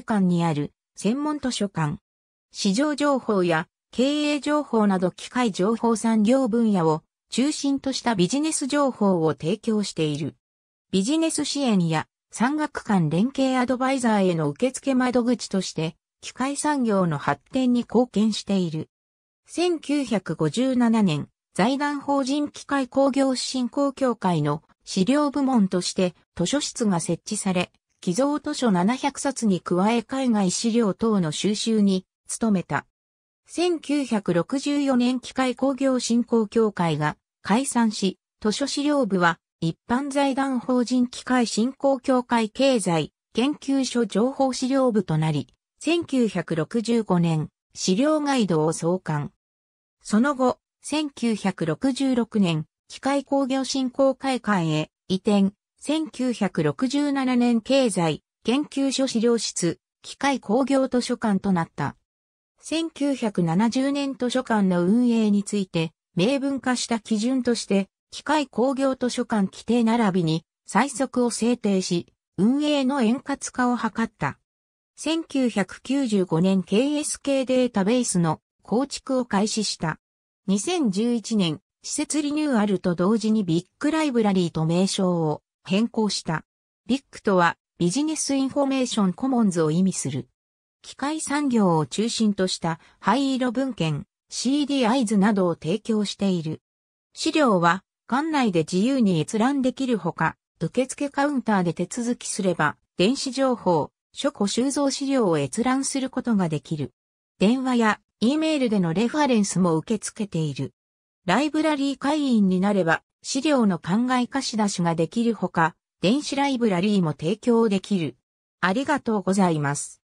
館にある専門図書館。市場情報や経営情報など機械情報産業分野を中心としたビジネス情報を提供している。ビジネス支援や産学館連携アドバイザーへの受付窓口として機械産業の発展に貢献している。1957年、財団法人機械工業振興協会の資料部門として図書室が設置され、寄贈図書700冊に加え海外資料等の収集に努めた。1964年機械工業振興協会が解散し、図書資料部は一般財団法人機械振興協会経済研究所情報資料部となり、1965年資料ガイドを創刊。その後、1966年機械工業振興会館へ移転、1967年経済、研究所資料室、機械工業図書館となった。1970年図書館の運営について、明文化した基準として、機械工業図書館規定並びに、最速を制定し、運営の円滑化を図った。1995年 KSK データベースの構築を開始した。2011年、施設リニューアルと同時にビッグライブラリーと名称を変更した。ビッグとはビジネスインフォメーションコモンズを意味する。機械産業を中心とした灰色文献、CDI 図などを提供している。資料は、館内で自由に閲覧できるほか、受付カウンターで手続きすれば、電子情報、書庫収蔵資料を閲覧することができる。電話や E メールでのレファレンスも受け付けている。ライブラリー会員になれば、資料の考え貸し出しができるほか、電子ライブラリーも提供できる。ありがとうございます。